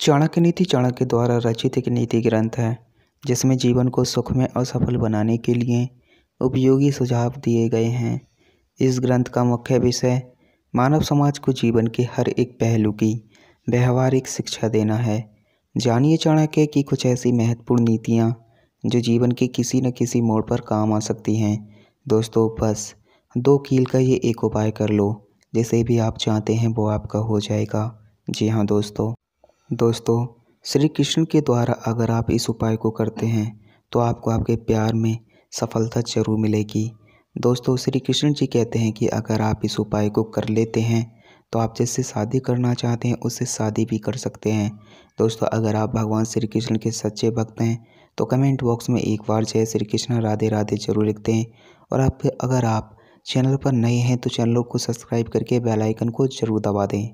चाणक्य नीति चाणक्य द्वारा रचित एक नीति ग्रंथ है जिसमें जीवन को सुखमय और सफल बनाने के लिए उपयोगी सुझाव दिए गए हैं इस ग्रंथ का मुख्य विषय मानव समाज को जीवन के हर एक पहलू की व्यवहारिक शिक्षा देना है जानिए चाणक्य की कुछ ऐसी महत्वपूर्ण नीतियाँ जो जीवन के किसी न किसी मोड़ पर काम आ सकती हैं दोस्तों बस दो कील का ये एक उपाय कर लो जिसे भी आप चाहते हैं वो आपका हो जाएगा जी हाँ दोस्तों दोस्तों श्री कृष्ण के द्वारा अगर आप इस उपाय को करते हैं तो आपको आपके प्यार में सफलता ज़रूर मिलेगी दोस्तों श्री कृष्ण जी कहते हैं कि अगर आप इस उपाय को कर लेते हैं तो आप जिससे शादी करना चाहते हैं उससे शादी भी कर सकते हैं दोस्तों अगर आप भगवान श्री कृष्ण के सच्चे भक्त हैं तो कमेंट बॉक्स में एक बार जय श्री कृष्ण राधे राधे जरूर लिखते हैं और आप अगर आप चैनल पर नए हैं तो चैनल को सब्सक्राइब करके बेल आइकन को जरूर दबा दें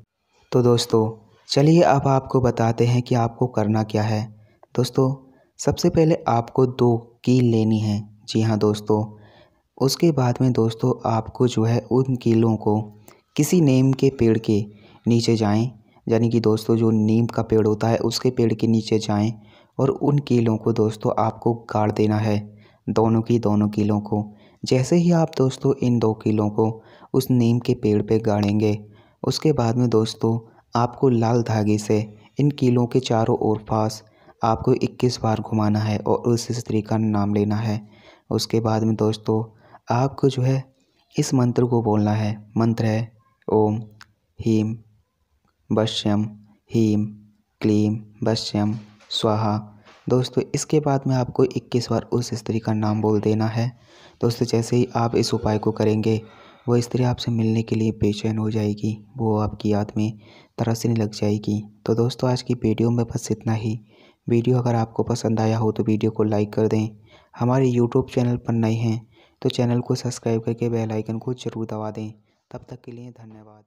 तो दोस्तों चलिए अब आपको बताते हैं कि आपको करना क्या है दोस्तों सबसे पहले आपको दो कील लेनी है जी हाँ दोस्तों उसके बाद में दोस्तों आपको जो है उन कीलों को किसी नीम के पेड़ के नीचे जाएं यानी कि दोस्तों जो नीम का पेड़ होता है उसके पेड़ के नीचे जाएं और उन कीलों को दोस्तों आपको गाड़ देना है दोनों की दोनों कीलों को जैसे ही आप दोस्तों इन दो कीलों को उस नीम के पेड़ पे गाड़ेंगे उसके बाद में दोस्तों आपको लाल धागे से इन कीलों के चारों ओर पास आपको 21 बार घुमाना है और उस स्त्री का नाम लेना है उसके बाद में दोस्तों आपको जो है इस मंत्र को बोलना है मंत्र है ओम हीम बश्यम हीम क्लीम बश्यम स्वाहा दोस्तों इसके बाद में आपको 21 बार उस स्त्री का नाम बोल देना है दोस्तों जैसे ही आप इस उपाय को करेंगे वो स्त्री आपसे मिलने के लिए बेचैन हो जाएगी वो आपकी याद में तरसने लग जाएगी तो दोस्तों आज की वीडियो में बस इतना ही वीडियो अगर आपको पसंद आया हो तो वीडियो को लाइक कर दें हमारे यूट्यूब चैनल पर नए हैं तो चैनल को सब्सक्राइब करके बेल आइकन को ज़रूर दबा दें तब तक के लिए धन्यवाद